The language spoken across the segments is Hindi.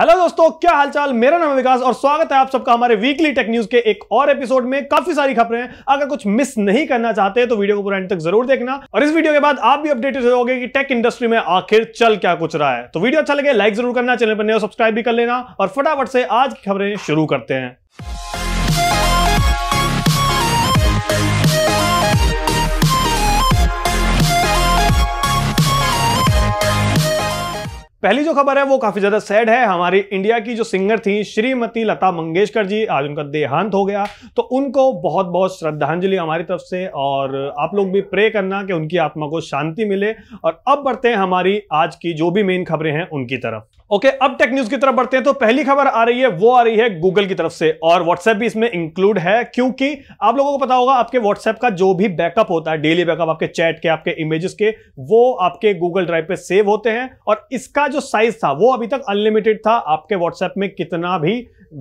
हेलो दोस्तों क्या हालचाल मेरा नाम है विकास और स्वागत है आप सबका हमारे वीकली टेक न्यूज के एक और एपिसोड में काफी सारी खबरें हैं अगर कुछ मिस नहीं करना चाहते तो वीडियो को पूरा एंड तक जरूर देखना और इस वीडियो के बाद आप भी अपडेटेड रहोगे कि टेक इंडस्ट्री में आखिर चल क्या कुछ रहा है तो वीडियो अच्छा लगे लाइक जरूर करना चैनल पर नया सब्सक्राइब भी कर लेना और फटाफट से आज की खबरें शुरू करते हैं पहली जो खबर है वो काफी ज्यादा सैड है हमारी इंडिया की जो सिंगर थी श्रीमती लता मंगेशकर जी आज उनका देहांत हो गया तो उनको बहुत बहुत श्रद्धांजलि हमारी तरफ से और आप लोग भी प्रे करना कि उनकी आत्मा को शांति मिले और अब बढ़ते हैं हमारी आज की जो भी मेन खबरें हैं उनकी तरफ ओके okay, अब टेक न्यूज की तरफ बढ़ते हैं तो पहली खबर आ रही है वो आ रही है गूगल की तरफ से और व्हाट्सएप भी इसमें इंक्लूड है क्योंकि आप लोगों को पता होगा आपके व्हाट्सएप का जो भी बैकअप होता है डेली बैकअप आपके चैट के आपके इमेजेस के वो आपके गूगल ड्राइव पे सेव होते हैं और इसका जो साइज था वो अभी तक अनलिमिटेड था आपके व्हाट्सएप में कितना भी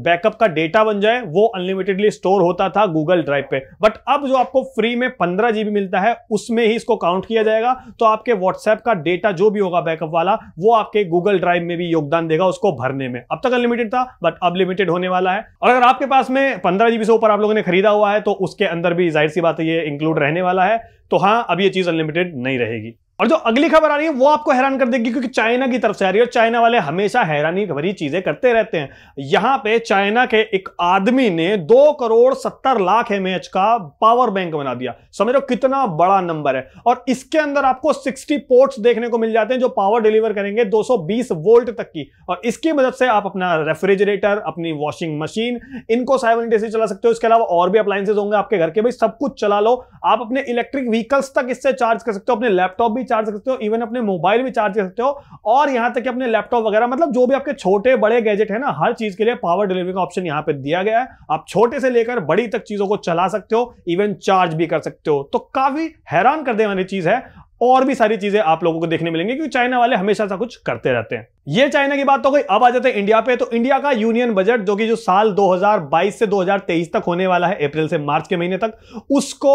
बैकअप का डेटा बन जाए वो अनलिमिटेडली स्टोर होता था गूगल ड्राइव पे बट अब जो आपको फ्री में पंद्रह जीबी मिलता है उसमें ही इसको काउंट किया जाएगा तो आपके व्हाट्सएप का डेटा जो भी होगा बैकअप वाला वो आपके गूगल ड्राइव में भी योगदान देगा उसको भरने में अब तक अनलिमिटेड था बट अब लिमिटेड होने वाला है और अगर आपके पास में पंद्रह जीबी से ऊपर आप लोगों ने खरीदा हुआ है तो उसके अंदर भी जाहिर सी बात है ये इंक्लूड रहने वाला है तो हाँ अब ये चीज अनलिमिटेड नहीं रहेगी और जो अगली खबर आ रही है वो आपको हैरान कर देगी क्योंकि चाइना की तरफ से आ रही है और चाइना वाले हमेशा हैरानी भरी चीजें करते रहते हैं यहां पे चाइना के एक आदमी ने दो करोड़ सत्तर लाख एम का पावर बैंक बना दिया समझो कितना बड़ा नंबर है और इसके अंदर आपको 60 पोर्ट्स देखने को मिल जाते हैं जो पावर डिलीवर करेंगे दो वोल्ट तक की और इसकी मदद से आप अपना रेफ्रिजरेटर अपनी वॉशिंग मशीन इनको साइमल्टेनियसली चला सकते हो इसके अलावा और भी अप्लाइंसेज होंगे आपके घर के भाई सब कुछ चला लो आप अपने इलेक्ट्रिक व्हीकल्स तक इससे चार्ज कर सकते हो अपने लैपटॉप भी चार्ज कर सकते हो इवन अपने मोबाइल भी चार्ज कर सकते हो और यहां तक कि अपने लैपटॉप वगैरह मतलब जो भी आपके छोटे बड़े गैजेट है ना हर चीज के लिए पावर डिलीवरी का ऑप्शन यहां पर दिया गया है आप छोटे से लेकर बड़ी तक चीजों को चला सकते हो इवन चार्ज भी कर सकते हो तो काफी हैरान कर देने वाली चीज है और भी सारी चीजें आप लोगों को देखने मिलेंगी क्योंकि चाइना वाले हमेशा सा कुछ करते रहते हैं ये चाइना की बात तो कोई अब आ जाते हैं इंडिया पे तो इंडिया का यूनियन बजट जो कि जो साल 2022 से 2023 तक होने वाला है अप्रैल से मार्च के महीने तक उसको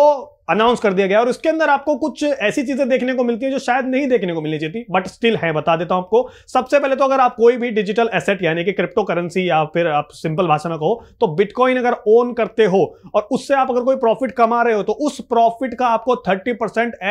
अनाउंस कर दिया गया और उसके अंदर आपको कुछ ऐसी चीजें देखने को मिलती है जो शायद नहीं देखने को मिलनी चाहिए बट स्टिल है बता देता हूं आपको सबसे पहले तो अगर आप कोई भी डिजिटल एसेट यानी कि क्रिप्टो करेंसी या फिर आप सिंपल भाषा में कहो तो बिटकॉइन अगर ओन करते हो और उससे आप अगर कोई प्रॉफिट कमा रहे हो तो उस प्रॉफिट का आपको थर्टी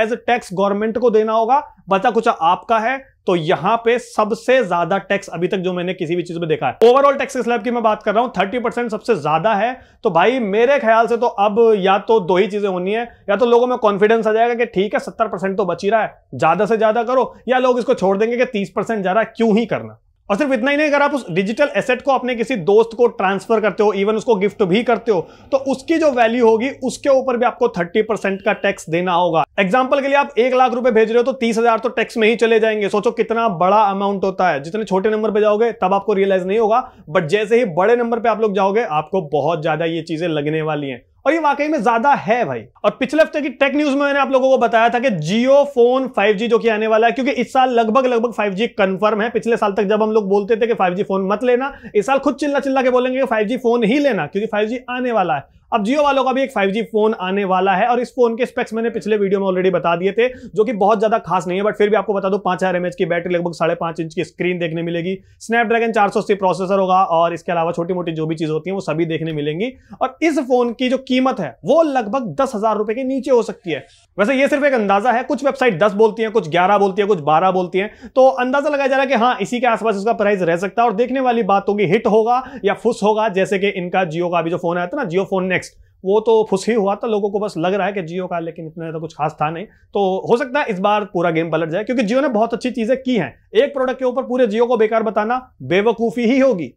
एज टैक्स गवर्नमेंट को देना होगा बचा कुछ आपका है तो यहां पे सबसे ज्यादा टैक्स अभी तक जो मैंने किसी भी चीज में देखा है ओवरऑल टैक्स स्लैब की मैं बात कर रहा हूं थर्टी परसेंट सबसे ज्यादा है तो भाई मेरे ख्याल से तो अब या तो दो ही चीजें होनी है या तो लोगों में कॉन्फिडेंस आ जाएगा कि ठीक है सत्तर परसेंट तो बची रहा है ज्यादा से ज्यादा करो या लोग इसको छोड़ देंगे कि तीस परसेंट जा रहा है क्यों ही करना और सिर्फ इतना ही नहीं अगर आप उस डिजिटल एसेट को अपने किसी दोस्त को ट्रांसफर करते हो इवन उसको गिफ्ट भी करते हो तो उसकी जो वैल्यू होगी उसके ऊपर भी आपको 30 परसेंट का टैक्स देना होगा एग्जाम्पल के लिए आप एक लाख रुपए भेज रहे हो तो तीस हजार तो टैक्स में ही चले जाएंगे सोचो कितना बड़ा अमाउंट होता है जितने छोटे नंबर पर जाओगे तब आपको रियलाइज नहीं होगा बट जैसे ही बड़े नंबर पर आप लोग जाओगे आपको बहुत ज्यादा ये चीजें लगने वाली है और ये वाकई में ज्यादा है भाई और पिछले हफ्ते की टेक न्यूज में मैंने आप लोगों को बताया था कि जियो फोन 5G जो कि आने वाला है क्योंकि इस साल लगभग लगभग 5G कंफर्म है पिछले साल तक जब हम लोग बोलते थे कि 5G फोन मत लेना इस साल खुद चिल्ला चिल्ला के बोलेंगे कि 5G फोन ही लेना क्योंकि 5G आने वाला है अब जियो वालों का भी एक 5G फोन आने वाला है और इस फोन के स्पेक्स मैंने पिछले वीडियो में ऑलरेडी बता दिए थे जो कि बहुत ज्यादा खास नहीं है बट फिर भी आपको बता दो पांच हजार की बैटरी लगभग साढ़े पांच इंच की स्क्रीन देखने मिलेगी स्नैपड्रैगन चार सौ प्रोसेसर होगा और इसके अलावा छोटी मोटी जो भी चीज होती है वो सभी देखने मिलेंगी और इस फोन की जो कीमत है वो लगभग दस हजार रुपए के नीचे हो सकती है वैसे ये सिर्फ एक अंदाजा है कुछ वेबसाइट दस बोलती है कुछ ग्यारह बोलती है कुछ बारह बोलती है तो अंदाजा लगाया जा रहा है कि हाँ इसी के आसपास उसका प्राइस रह सकता है और देखने वाली बात होगी हिट होगा या फुस होगा जैसे कि इनका जियो का अभी जो फोन आया था ना जियो फोन ने नेक्स्ट वो तो फुस ही हुआ था लोगों को बस लग रहा है कि जियो का लेकिन इतना ज़्यादा तो कुछ खास था नहीं तो हो सकता है इस बार पूरा गेम पलट जाए क्योंकि जियो ने बहुत अच्छी चीज़ें की हैं एक प्रोडक्ट के ऊपर पूरे जियो को बेकार बताना बेवकूफ़ी ही होगी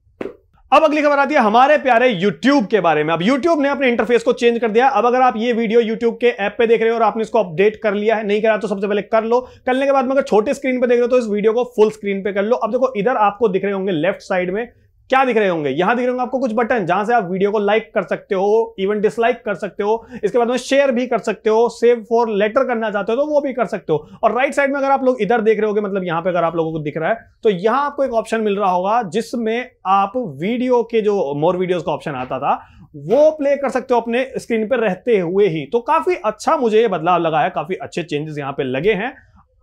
अब अगली खबर आती है हमारे प्यारे YouTube के बारे में अब YouTube ने अपने इंटरफेस को चेंज कर दिया अब अगर आप ये वीडियो YouTube के ऐप पे देख रहे हो और आपने इसको अपडेट कर लिया है नहीं करा तो सबसे पहले कर लो करने के बाद में अगर छोटे स्क्रीन पे देख रहे हो तो इस वीडियो को फुल स्क्रीन पे कर लो अब देखो इधर आपको दिख रहे होंगे लेफ्ट साइड में क्या दिख रहे होंगे यहां दिख रहे होंगे आपको कुछ बटन जहां से आप वीडियो को लाइक कर सकते हो इवन डिसलाइक कर सकते हो इसके बाद में शेयर भी कर सकते हो सेव फॉर लेटर करना चाहते हो तो वो भी कर सकते हो और राइट साइड में अगर आप लोग इधर देख रहे हो मतलब यहां पर अगर आप लोगों को दिख रहा है तो यहां आपको एक ऑप्शन मिल रहा होगा जिसमें आप वीडियो के जो मोर वीडियोज का ऑप्शन आता था वो प्ले कर सकते हो अपने स्क्रीन पर रहते हुए ही तो काफी अच्छा मुझे ये बदलाव लगा है काफी अच्छे चेंजेस यहां पे लगे हैं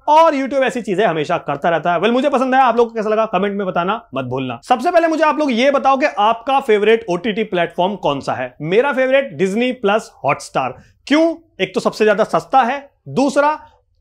और यूट्यूब ऐसी चीजें हमेशा करता रहता है वेल मुझे पसंद है आप लोग को कैसा लगा कमेंट में बताना मत भूलना सबसे पहले मुझे आप लोग ये बताओ कि आपका फेवरेट ओटीटी प्लेटफॉर्म कौन सा है मेरा फेवरेट डिजनी प्लस हॉटस्टार क्यों एक तो सबसे ज्यादा सस्ता है दूसरा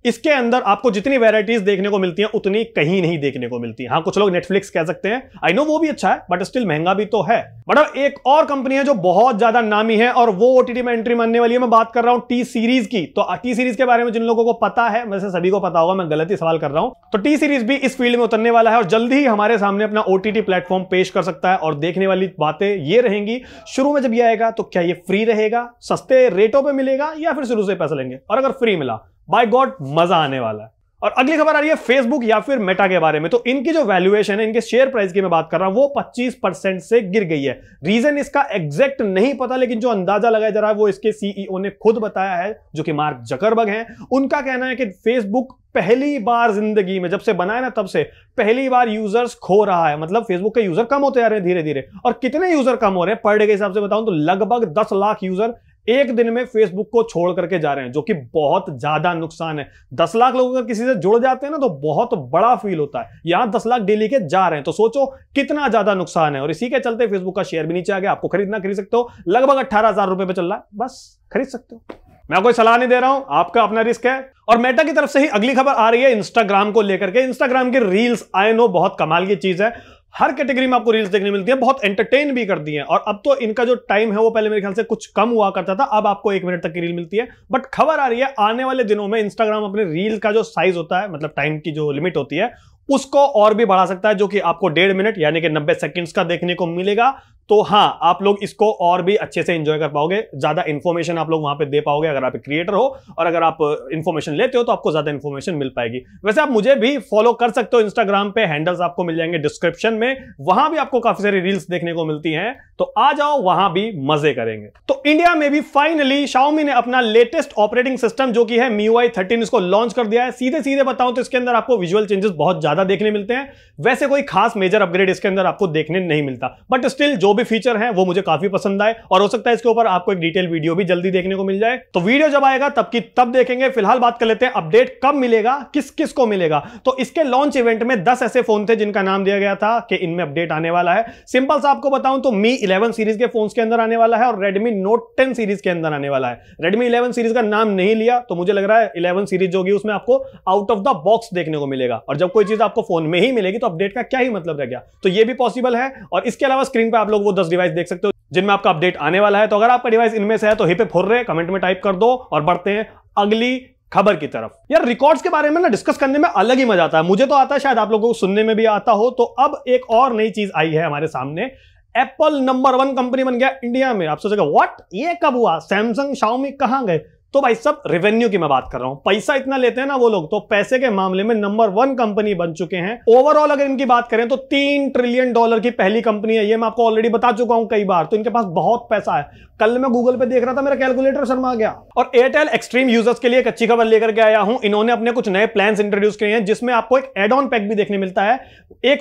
इसके अंदर आपको जितनी वैरायटीज देखने को मिलती हैं उतनी कहीं नहीं देखने को मिलती हाँ कुछ लोग नेटफ्लिक्स कह सकते हैं आई नो वो भी अच्छा है बट स्टिल महंगा भी तो है बट एक और कंपनी है जो बहुत ज्यादा नामी है और वो ओटीटी में एंट्री मानने वाली है मैं बात कर रहा हूं टी सीरीज की तो टी सीरीज के बारे में जिन लोगों को पता है वैसे सभी को पता होगा मैं गलत ही सवाल कर रहा हूं तो टी सीरीज भी इस फील्ड में उतरने वाला है और जल्द ही हमारे सामने अपना ओटीटी प्लेटफॉर्म पेश कर सकता है और देखने वाली बातें ये रहेंगी शुरू में जब ये आएगा तो क्या ये फ्री रहेगा सस्ते रेटों पर मिलेगा या फिर शुरू से पैसा लेंगे और अगर फ्री मिला बाय गॉड मजा आने वाला है और अगली खबर आ रही है फेसबुक या फिर मेटा के बारे में तो इनकी जो वैल्यूएशन है इनके शेयर प्राइस की मैं बात कर रहा हूं वो 25 परसेंट से गिर गई है रीजन इसका एग्जैक्ट नहीं पता लेकिन जो अंदाजा लगाया जा रहा है वो इसके सीईओ ने खुद बताया है जो कि मार्क जकरबग हैं उनका कहना है कि फेसबुक पहली बार जिंदगी में जब से बनाया ना तब से पहली बार यूजर्स खो रहा है मतलब फेसबुक के यूजर कम होते जा रहे हैं धीरे धीरे और कितने यूजर कम हो रहे हैं पर डे के हिसाब से बताऊं तो लगभग दस लाख यूजर एक दिन में फेसबुक को छोड़ करके जा रहे हैं जो कि बहुत ज्यादा नुकसान है दस लाख लोग अगर किसी से जुड़ जाते हैं ना तो बहुत बड़ा फील होता है यहां दस लाख डेली के जा रहे हैं तो सोचो कितना ज्यादा नुकसान है और इसी के चलते फेसबुक का शेयर भी नीचे आ गया आपको खरीदना खरीद सकते हो लगभग अट्ठारह हजार रुपए पे चल रहा है बस खरीद सकते हो मैं कोई सलाह नहीं दे रहा हूं आपका अपना रिस्क है और मेटा की तरफ से ही अगली खबर आ रही है इंस्टाग्राम को लेकर के इंस्टाग्राम की रील्स आई नो बहुत कमाल की चीज है हर कैटेगरी में आपको रील्स देखने मिलती है बहुत एंटरटेन भी करती है और अब तो इनका जो टाइम है वो पहले मेरे ख्याल से कुछ कम हुआ करता था अब आपको एक मिनट तक की रील मिलती है बट खबर आ रही है आने वाले दिनों में इंस्टाग्राम अपने रील का जो साइज होता है मतलब टाइम की जो लिमिट होती है उसको और भी बढ़ा सकता है जो कि आपको डेढ़ मिनट यानी कि नब्बे सेकंड्स का देखने को मिलेगा तो हाँ आप लोग इसको और भी अच्छे से एंजॉय कर पाओगे ज्यादा इन्फॉर्मेशन आप लोग वहां पे दे पाओगे अगर आप क्रिएटर हो और अगर आप इन्फॉर्मेशन लेते हो तो आपको ज्यादा इन्फॉर्मेशन मिल पाएगी वैसे आप मुझे भी फॉलो कर सकते हो इंस्टाग्राम पे हैंडल्स आपको मिल जाएंगे डिस्क्रिप्शन में वहां भी आपको काफी सारी रील्स देखने को मिलती है तो आ जाओ वहां भी मजे करेंगे तो इंडिया में भी फाइनली शाओमी ने अपना लेटेस्ट ऑपरेटिंग सिस्टम जो कि है MIUI थर्टीन इसको लॉन्च कर दिया है सीधे सीधे बताऊं तो इसके अंदर आपको विजुअल चेंजेस बहुत ज्यादा देखने मिलते हैं वैसे कोई खास मेजर अपग्रेड इसके अंदर आपको देखने नहीं मिलता बट स्टिल जो भी फीचर हैं वो मुझे काफी पसंद आए और हो सकता है इसके ऊपर आपको एक डिटेल वीडियो भी जल्दी देखने को मिल जाए तो वीडियो जब आएगा तब की तब देखेंगे फिलहाल बात कर लेते हैं अपडेट कब मिलेगा किस किस को मिलेगा तो इसके लॉन्च इवेंट में दस ऐसे फोन थे जिनका नाम दिया गया था कि इनमें अपडेट आने वाला है सिंपल सा आपको बताऊं तो मी इलेवन सीरीज के फोन के अंदर आने वाला है और रेडमी नोट टेन सीरीज के अंदर आने वाला है रेडमी इलेवन सीरीज का नाम नहीं लिया तो मुझे लग रहा है इलेवन सीरीज होगी उसमें आपको आउट ऑफ द बॉक्स देखने को मिलेगा और जब कोई चीज आपको फोन में ही मिलेगी तो अपडेट का क्या ही मतलब रह गया तो यह भी पॉसिबल है और इसके अलावा स्क्रीन पर आप लोग वो दस डिवाइस देख सकते हो जिनमें आपका अपडेट आने वाला है तो अगर आपका डिवाइस इनमें से है तो हिपे फोर रहे कमेंट में टाइप कर दो और बढ़ते हैं अगली खबर की तरफ यार रिकॉर्ड्स के बारे में ना डिस्कस करने में अलग ही मजा आता है मुझे तो आता है शायद आप लोगों को सुनने में भी आता हो तो अब एक और नई चीज आई है हमारे सामने एप्पल नंबर वन कंपनी बन गया इंडिया में आप सोचेगा व्हाट ये कब हुआ सैमसंग शाओमी कहां गए तो भाई सब रेवेन्यू की मैं बात कर रहा हूं पैसा इतना लेते हैं ना वो लोग तो पैसे के मामले में नंबर वन कंपनी बन चुके हैं ओवरऑल अगर इनकी बात करें तो तीन ट्रिलियन डॉलर की पहली कंपनी है ये मैं आपको ऑलरेडी बता चुका हूं कई बार तो इनके पास बहुत पैसा है कल मैं गूगल पे देख रहा था मेरा कैलकुलेटर शर्मा गया और एयरटेल एक्सट्रीम यूजर्स के लिए एक अच्छी खबर लेकर के आया हूं इन्होंने अपने कुछ नए प्लान इंट्रोड्यूस किए हैं जिसमें आपको एक एड ऑन पैक भी देखने मिलता है एक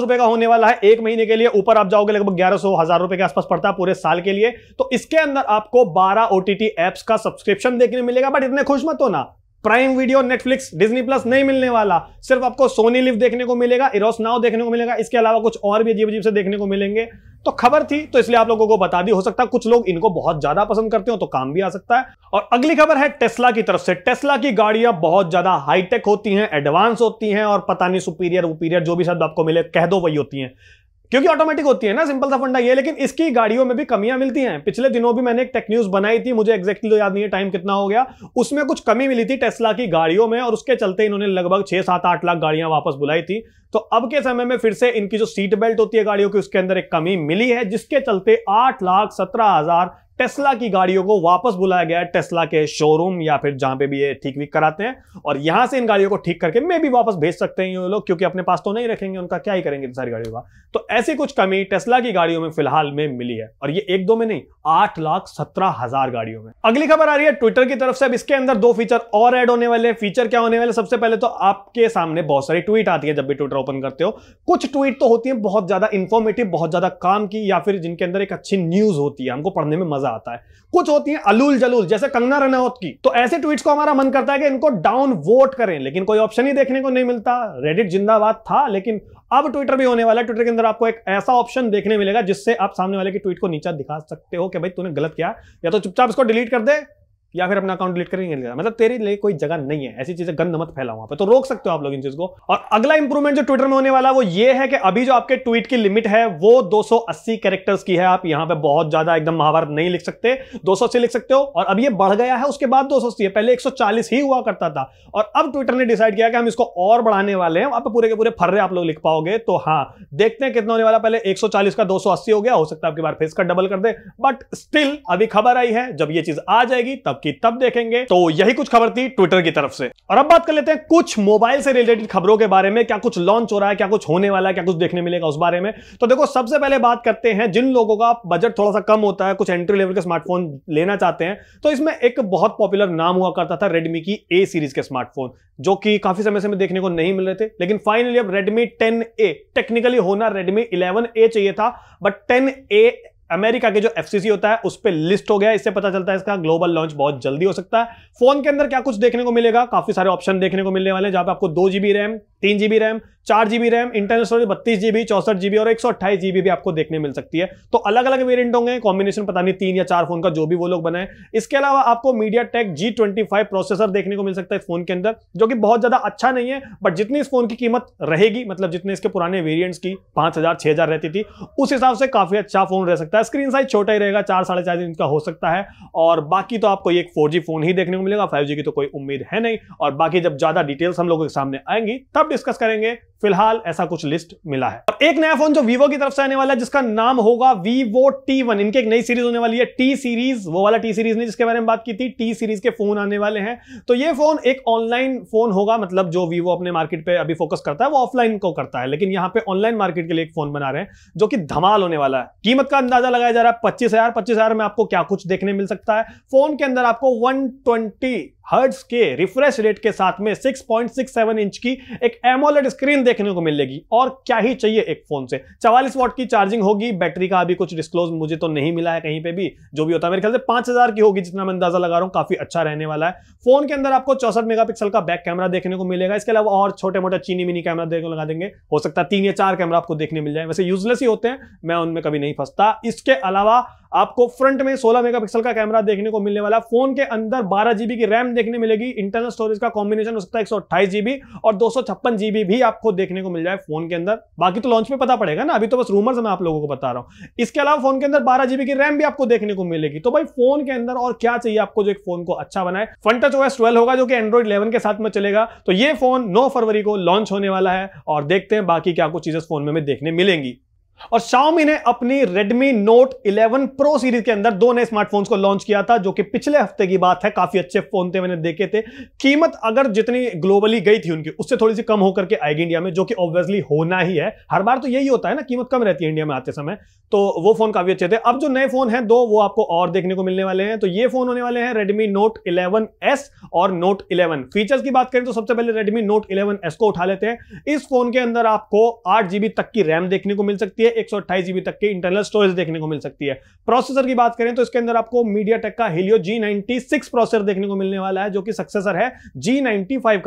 रुपए का होने वाला है एक महीने के लिए ऊपर आप जाओगे लगभग ग्यारह सौ हजार रुपए के आसपास पड़ता है पूरे साल के लिए तो इसके अंदर आपको बारह ओटीटी एप्स का सब्सक्रिप्ट सब्सक्रिप्शन देखने मिलेगा बट इतने खुश मत होना Prime Video Netflix Disney plus नहीं मिलने वाला सिर्फ आपको सोनी लिव देखने को मिलेगा इरोस नाव देखने को मिलेगा इसके अलावा कुछ और भी अजीब अजीब से देखने को मिलेंगे तो खबर थी तो इसलिए आप लोगों को बता दी हो सकता है कुछ लोग इनको बहुत ज्यादा पसंद करते हो तो काम भी आ सकता है और अगली खबर है टेस्ला की तरफ से टेस्ला की गाड़ियां बहुत ज्यादा हाईटेक होती हैं एडवांस होती हैं और पता नहीं सुपीरियर वुपीरियर जो भी शब्द आपको मिले कह दो वही होती हैं क्योंकि ऑटोमेटिक होती है ना सिंपल सा फंडा ये लेकिन इसकी गाड़ियों में भी कमियां मिलती हैं पिछले दिनों भी मैंने एक टेक न्यूज बनाई थी मुझे एक्जैक्टली तो याद नहीं है टाइम कितना हो गया उसमें कुछ कमी मिली थी टेस्ला की गाड़ियों में और उसके चलते इन्होंने लगभग छह सात आठ लाख गाड़ियां वापस बुलाई थी तो अब के समय में फिर से इनकी जो सीट बेल्ट होती है गाड़ियों की उसके अंदर एक कमी मिली है जिसके चलते आठ लाख सत्रह हजार टेस्ला की गाड़ियों को वापस बुलाया गया है टेस्ला के शोरूम या फिर जहां पे भी ये ठीक वीक कराते हैं और यहां से इन गाड़ियों को ठीक करके मे भी वापस भेज सकते हैं ये लोग क्योंकि अपने पास तो नहीं रखेंगे उनका क्या ही करेंगे इन सारी गाड़ियों का तो ऐसी कुछ कमी टेस्ला की गाड़ियों में फिलहाल में मिली है और ये एक दो में नहीं आठ लाख सत्रह हजार गाड़ियों में अगली खबर आ रही है ट्विटर की तरफ से अब इसके अंदर दो फीचर और एड होने वाले फीचर क्या होने वाले सबसे पहले तो आपके सामने बहुत सारी ट्वीट आती है जब भी ट्विटर ओपन करते हो कुछ ट्वीट तो होती है बहुत ज्यादा इन्फॉर्मेटिव बहुत ज्यादा काम की या फिर जिनके अंदर एक अच्छी न्यूज होती है हमको पढ़ने में मजा मजा आता है कुछ होती है अलूल जलूल जैसे कंगना रनौत की तो ऐसे ट्वीट्स को हमारा मन करता है कि इनको डाउन वोट करें लेकिन कोई ऑप्शन ही देखने को नहीं मिलता रेडिट जिंदाबाद था लेकिन अब ट्विटर भी होने वाला है ट्विटर के अंदर आपको एक ऐसा ऑप्शन देखने मिलेगा जिससे आप सामने वाले की ट्वीट को नीचा दिखा सकते हो कि भाई तूने गलत किया या तो चुपचाप इसको डिलीट कर दे या फिर अपना अकाउंट डिलीट करेंगे मतलब तेरे लिए कोई जगह नहीं है ऐसी चीजें गंद मत फैला वहां पर तो रोक सकते हो आप लोग इन चीज को और अगला इंप्रूवमेंट जो ट्विटर में होने वाला वो ये है कि अभी जो आपके ट्वीट की लिमिट है वो 280 कैरेक्टर्स की है आप यहां पे बहुत ज्यादा एकदम महाभारत नहीं लिख सकते दो लिख सकते हो और अब ये बढ़ गया है उसके बाद दो है पहले एक ही हुआ करता था और अब ट्विटर ने डिसाइड किया कि हम इसको और बढ़ाने वाले हैं आप पूरे के पूरे फर्रे आप लोग लिख पाओगे तो हाँ देखते हैं कितना होने वाला पहले एक का दो हो गया हो सकता है आपकी बार फेस का डबल कर दे बट स्टिल अभी खबर आई है जब ये चीज आ जाएगी तब की तब देखेंगे तो यही कुछ खबर थी ट्विटर की तरफ से और अब बात कर लेते हैं कुछ मोबाइल से रिलेटेड खबरों के बारे में क्या कुछ लॉन्च हो रहा है क्या कुछ होने वाला है क्या कुछ देखने मिलेगा उस बारे में तो देखो सबसे पहले बात करते हैं जिन लोगों का बजट थोड़ा सा कम होता है कुछ एंट्री लेवल के स्मार्टफोन लेना चाहते हैं तो इसमें एक बहुत पॉपुलर नाम हुआ करता था रेडमी की ए सीरीज के स्मार्टफोन जो कि काफी समय से में देखने को नहीं मिल रहे थे लेकिन फाइनली अब रेडमी टेन ए टेक्निकली होना रेडमी इलेवन ए चाहिए था बट टेन ए अमेरिका के जो एफसीसी होता है उस पर लिस्ट हो गया इससे पता चलता है इसका ग्लोबल लॉन्च बहुत जल्दी हो सकता है फोन के अंदर क्या कुछ देखने को मिलेगा काफी सारे ऑप्शन देखने को मिलने वाले हैं जहां पे आपको दो जीबी रैम तीन जीबी रैम चार जीबी रैम इंटरनल स्टोरेज बत्तीस जीबी चौसठ जीबी और एक सौ अट्ठाईस जीबी भी आपको देखने मिल सकती है तो अलग अलग वेरियंट होंगे कॉम्बिनेशन पता नहीं तीन या चार फोन का जो भी वो लोग बनाए इसके अलावा आपको MediaTek G twenty five processor देखने को मिल सकता है इस फोन के अंदर जो कि बहुत ज्यादा अच्छा नहीं है बट जितनी इस फोन की कीमत रहेगी मतलब जितने इसके पुराने वेरियंट्स की पांच हजार छह हजार रहती थी उस हिसाब से काफी अच्छा फोन रह सकता है स्क्रीन साइज छोटा ही रहेगा चार साढ़े चार इंच का हो सकता है और बाकी तो आपको एक फोर फोन ही देखने को मिलेगा फाइव की तो कोई उम्मीद है नहीं और बाकी जब ज्यादा डिटेल्स हम लोगों के सामने आएंगी तब डिस्कस करेंगे फिलहाल ऐसा कुछ लिस्ट मिला है और एक नया फोन जो वीवो की तरफ से आने वाला है जिसका नाम होगा वीवो T1 इनके एक नई सीरीज होने वाली है टी सीरीज वो वाला टी सीरीज नहीं जिसके बारे में बात की थी टी सीरीज के फोन आने वाले हैं तो ये फोन एक ऑनलाइन फोन होगा मतलब जो वीवो अपने मार्केट पे अभी फोकस करता है वो ऑफलाइन को करता है लेकिन यहां पर ऑनलाइन मार्केट के लिए एक फोन बना रहे हैं जो कि धमाल होने वाला है कीमत का अंदाजा लगाया जा रहा है पच्चीस हजार में आपको क्या कुछ देखने मिल सकता है फोन के अंदर आपको वन हर्ट्स के रिफ्रेश रेट के साथ में 6.67 इंच की एक एमोलेट स्क्रीन देखने को मिलेगी और क्या ही चाहिए एक फोन से 44 वॉट की चार्जिंग होगी बैटरी का अभी कुछ डिस्क्लोज मुझे तो नहीं मिला है कहीं पे भी जो भी होता है मेरे ख्याल से 5000 की होगी जितना मैं अंदाजा लगा रहा हूं काफी अच्छा रहने वाला है फोन के अंदर आपको चौसठ मेगा का बैक कैमरा देखने को मिलेगा इसके अलावा और छोटे मोटे चीनी मिनी कैमरा देखने लगा देंगे हो सकता है तीन या चार कैमरा आपको देखने मिल जाए वैसे यूजलेस ही होते हैं मैं उनमें कभी नहीं फंसता इसके अलावा आपको फ्रंट में 16 मेगापिक्सल का कैमरा देखने को मिलने वाला है फोन के अंदर बारह जीबी की रैम देखने मिलेगी इंटरनल स्टोरेज का कॉम्बिनेशन हो सकता है एक जीबी और दो जीबी भी आपको देखने को मिल जाए फोन के अंदर बाकी तो लॉन्च में पता पड़ेगा ना अभी तो बस रूमर्स मैं आप लोगों को बता रहा हूं इसके अलावा फोन के अंदर बारह जीबी की रैम भी आपको देखने को मिलेगी तो भाई फोन के अंदर और क्या चाहिए आपको जो एक फोन को अच्छा बनाए फ्रंट टच ओएस ट्वेल्व होगा जो कि एंड्रॉइड इलेवन के साथ में चलेगा तो ये फोन नौ फरवरी को लॉन्च होने वाला है और देखते हैं बाकी क्या कुछ चीजें फोन में देखने मिलेंगी और शाओमी ने अपनी Redmi Note 11 Pro सीरीज के अंदर दो नए स्मार्टफोन्स को लॉन्च किया था जो कि पिछले हफ्ते की बात है काफी अच्छे फोन थे मैंने देखे थे कीमत अगर जितनी ग्लोबली गई थी उनकी उससे थोड़ी सी कम होकर के आएगी इंडिया में जो कि ऑब्वियसली होना ही है हर बार तो यही होता है ना कीमत कम रहती है इंडिया में आते समय तो वो फोन काफी अच्छे थे अब जो नए फोन है दो वो आपको और देखने को मिलने वाले हैं तो ये फोन होने वाले हैं रेडमी नोट इलेवन और नोट इलेवन फीचर्स की बात करें तो सबसे पहले रेडमी नोट इलेवन को उठा लेते हैं इस फोन के अंदर आपको आठ तक की रैम देखने को मिल सकती है सकती है एक सौ तक की इंटरनल स्टोरेज देखने को मिल सकती है प्रोसेसर की बात करें तो इसके अंदर आपको मीडिया का हिलियो जी प्रोसेसर देखने को मिलने वाला है जो कि सक्सेसर है जी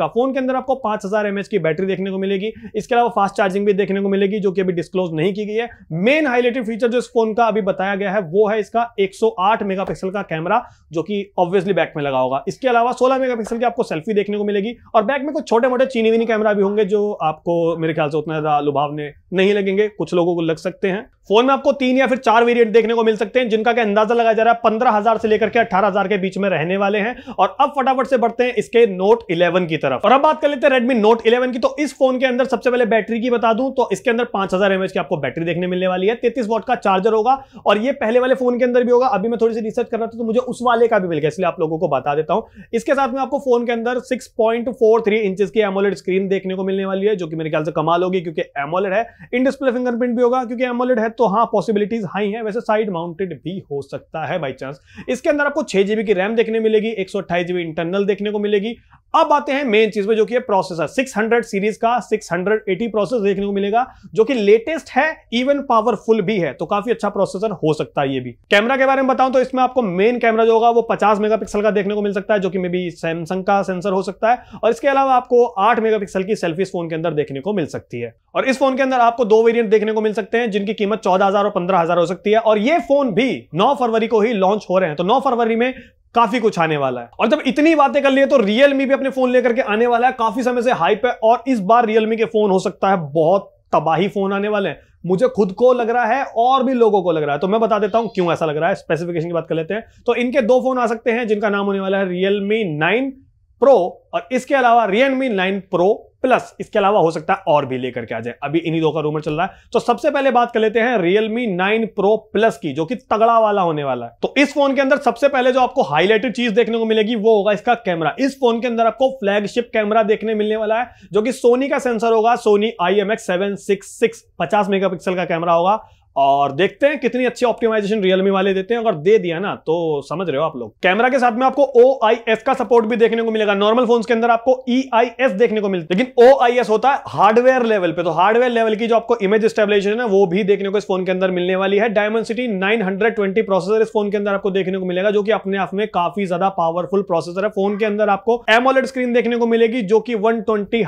का फोन के अंदर आपको पांच हजार की बैटरी देखने को मिलेगी इसके अलावा फास्ट चार्जिंग भी देखने को मिलेगी जो कि अभी डिस्क्लोज नहीं की गई है मेन हाईलाइटेड फीचर जो इस फोन का अभी बताया गया है वो है इसका 108 मेगापिक्सल का कैमरा जो कि ऑब्वियसली बैक में लगा होगा इसके अलावा 16 मेगापिक्सल की आपको सेल्फी देखने को मिलेगी और बैक में कुछ छोटे मोटे चीनी वीनी कैमरा भी होंगे जो आपको मेरे ख्याल से उतना ज्यादा लुभावने नहीं लगेंगे कुछ लोगों को लग सकते हैं फोन में आपको तीन या फिर चार वेरिएंट देखने को मिल सकते हैं जिनका क्या अंदाजा लगाया जा रहा है पंद्रह हजार से लेकर के अठारह हजार के बीच में रहने वाले हैं और अब फटाफट से बढ़ते हैं इसके नोट 11 की तरफ और अब बात कर लेते हैं रेडमी नोट 11 की तो इस फोन के अंदर सबसे पहले बैटरी की बता दूं तो इसके अंदर पांच हजार की आपको बैटरी देखने मिलने वाली है तेतीस वॉट का चार्जर होगा और ये पहले वाले फोन के अंदर भी होगा अभी मैं थोड़ी सी रिसर्च कर रहा था तो मुझे उस वाले का भी मिल गया इसलिए आप लोगों को बता देता हूं इसके साथ में आपको फोन के अंदर six point four three inches की एमोलेड स्क्रीन देखने को मिलने वाली है जो कि मेरे ख्याल से कमाल होगी क्योंकि एमोलेड है इन डिस्प्ले फिंगरप्रिंट भी होगा होगा क्योंकि एमोलेड है तो हाँ पॉसिबिलिटीज हाई है वैसे साइड माउंटेड भी हो सकता है बाई चांस इसके अंदर आपको छह जीबी की रैम देखने मिलेगी एक सौ इंटरनल देखने को मिलेगी अब आते हैं मेन चीज में जो कि है प्रोसेसर 600 सीरीज का 680 प्रोसेसर देखने को मिलेगा जो कि लेटेस्ट है इवन पावरफुल भी है तो काफी अच्छा प्रोसेसर हो सकता है ये भी कैमरा के बारे में बताऊं तो इसमें आपको मेन कैमरा जो होगा वो 50 मेगापिक्सल का देखने को मिल सकता है जो कि मे बी सैमसंग का सेंसर हो सकता है और इसके अलावा आपको आठ मेगा की सेल्फी फोन के अंदर देखने को मिल सकती है और इस फोन के अंदर आपको दो वेरियंट देखने को मिल सकता सकते हैं जिनकी कीमत चौदह हजार और पंद्रह हजार हो सकती है और ये फोन भी नौ फरवरी को ही लॉन्च हो रहे हैं तो नौ फरवरी में काफी कुछ आने वाला है और जब इतनी बातें कर लिए तो रियलमी भी अपने फोन लेकर के आने वाला है काफी समय से हाइप है और इस बार रियलमी के फोन हो सकता है बहुत तबाही फोन आने वाले हैं मुझे खुद को लग रहा है और भी लोगों को लग रहा है तो मैं बता देता हूं क्यों ऐसा लग रहा है स्पेसिफिकेशन की बात कर लेते हैं तो इनके दो फोन आ सकते हैं जिनका नाम होने वाला है रियलमी नाइन प्रो और इसके अलावा रियलमी नाइन प्रो प्लस इसके अलावा हो सकता है और भी लेकर के आ जाए अभी इन्हीं दो का रूमर चल रहा है तो सबसे पहले बात कर लेते हैं रियलमी नाइन प्रो प्लस की जो कि तगड़ा वाला होने वाला है तो इस फोन के अंदर सबसे पहले जो आपको हाईलाइटेड चीज देखने को मिलेगी वो होगा इसका कैमरा इस फोन के अंदर आपको फ्लैगशिप कैमरा देखने मिलने वाला है जो कि सोनी का सेंसर होगा Sony I M X seven six six पचास मेगा पिक्सल का कैमरा होगा और देखते हैं कितनी अच्छी ऑप्टिमाइजेशन रियलमी वाले देते हैं अगर दे दिया ना तो समझ रहे हो आप लोग कैमरा के साथ में आपको ओ आई एस का सपोर्ट भी देखने को मिलेगा नॉर्मल फोन के अंदर आपको ई आई एस देखने को मिलता है लेकिन ओ आई एस होता है हार्डवेयर लेवल पे तो हार्डवेयर लेवल की जो आपको इमेज स्टेबलाइजेशन है वो भी देखने को इस फोन के अंदर मिलने वाली है डायमंड सिटी नाइन प्रोसेसर इस फोन के अंदर आपको देखने को मिलेगा जो कि अपने आप में काफी ज्यादा पावरफुल प्रोसेसर है फोन के अंदर आपको एमोलेट स्क्रीन देखने को मिलेगी जो कि one twenty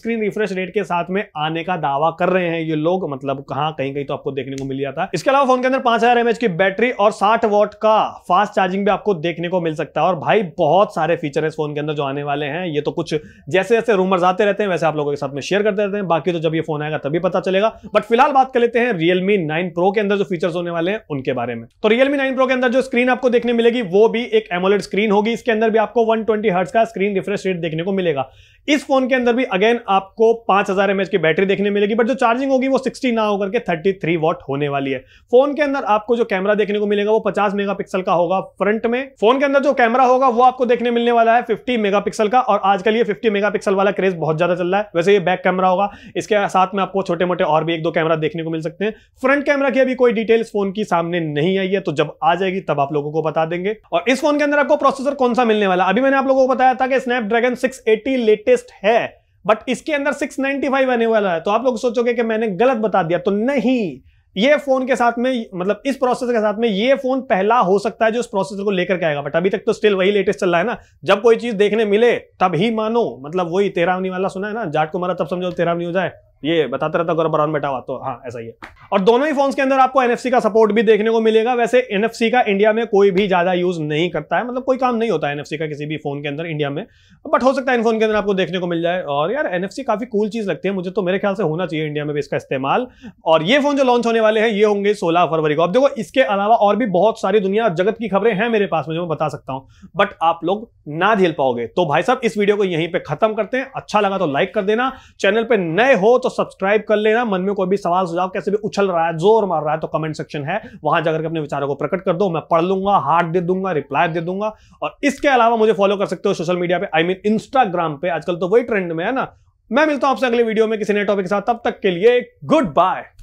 screen refresh rate के साथ में आने का दावा कर रहे हैं ये लोग मतलब कहा कहीं कहीं तो आपको देखने को मिल गया था इसके अलावा फोन के अंदर पांच हजार एमएच की बैटरी और साठ वॉट का फास्ट चार्जिंग भी आपको देखने को मिल सकता है और भाई बहुत सारे फीचर इस फोन के अंदर जो आने वाले हैं ये तो कुछ जैसे जैसे रूमर्स आते रहते हैं वैसे आप लोगों के साथ में शेयर करते रहते हैं बाकी तो जब ये फोन आएगा तभी पता चलेगा बट फिलहाल बात कर लेते हैं रियलमी नाइन प्रो के अंदर जो फीचर्स होने वाले हैं उनके बारे में तो रियलमी नाइन प्रो के अंदर जो स्क्रीन आपको देखने मिलेगी वो भी एक एमोलेड स्क्रीन होगी इसके अंदर भी आपको वन ट्वेंटी का स्क्रीन रिफ्रेश रेट देखने को मिलेगा इस फोन के अंदर भी अगेन आपको पांच हजार की बैटरी देखने मिलेगी बट जो चार्जिंग होगी वो सिक्सटी ना होकर के थर्टी थ्री वॉट होने होने वाली है फोन के अंदर आपको जो कैमरा देखने को मिलेगा वो पचास मेगापिक्सल का होगा फ्रंट में फोन के अंदर जो कैमरा होगा वो आपको देखने मिलने वाला है फिफ्टी मेगापिक्सल का और आजकल ये फिफ्टी मेगापिक्सल वाला क्रेज बहुत ज्यादा चल रहा है वैसे ये बैक कैमरा होगा इसके साथ में आपको छोटे मोटे और भी एक दो कैमरा देखने को मिल सकते हैं फ्रंट कैमरा की अभी कोई डिटेल फोन की सामने नहीं आई है तो जब आ जाएगी तब आप लोगों को बता देंगे और इस फोन के अंदर आपको प्रोसेसर कौन सा मिलने वाला अभी मैंने आप लोगों को बताया था कि स्नैपड्रैगन 680 लेटेस्ट है बट इसके अंदर 695 आने वाला है तो आप लोग सोचोगे कि मैंने गलत बता दिया तो नहीं ये फोन के साथ में मतलब इस प्रोसेसर के साथ में ये फोन पहला हो सकता है जो इस प्रोसेसर को लेकर के आएगा बट अभी तक तो स्टिल वही लेटेस्ट चल रहा है ना जब कोई चीज देखने मिले तब ही मानो मतलब वही तेरावनी वाला सुना है ना जाट को मारा तब समझो तेरावनी हो जाए ये बताते रहता गौरव बरान बैठा हुआ तो हाँ ऐसा ही है और दोनों ही फोन्स के अंदर आपको एनएफसी का सपोर्ट भी देखने को मिलेगा वैसे एनएफसी का इंडिया में कोई भी ज्यादा यूज नहीं करता है मतलब कोई काम नहीं होता है एनएफसी का किसी भी फोन के अंदर इंडिया में बट हो सकता है इन फोन के अंदर आपको देखने को मिल जाए और यार एन काफी कूल चीज लगती है मुझे तो मेरे ख्याल से होना चाहिए इंडिया में भी इसका इस्तेमाल और ये फोन जो लॉन्च होने वाले हैं ये होंगे सोलह फरवरी को अब देखो इसके अलावा और भी बहुत सारी दुनिया जगत की खबरें हैं मेरे पास जो मैं बता सकता हूं बट आप लोग ना झेल पाओगे तो भाई साहब इस वीडियो को यहीं पर खत्म करते हैं अच्छा लगा तो लाइक कर देना चैनल पर नए हो तो सब्सक्राइब कर लेना मन में कोई भी सवाल सुझाव कैसे भी उछल रहा है जोर मार रहा है तो कमेंट सेक्शन है वहां जाकर के अपने विचारों को प्रकट कर दो मैं पढ़ लूंगा हार्ट दे दूंगा रिप्लाई दे दूंगा और इसके अलावा मुझे फॉलो कर सकते हो सोशल मीडिया पे आई मीन इंस्टाग्राम पे आजकल तो वही ट्रेंड में है ना मैं मिलता हूं आपसे अगले वीडियो में किसी नए टॉपिक के साथ तब तक के लिए गुड बाय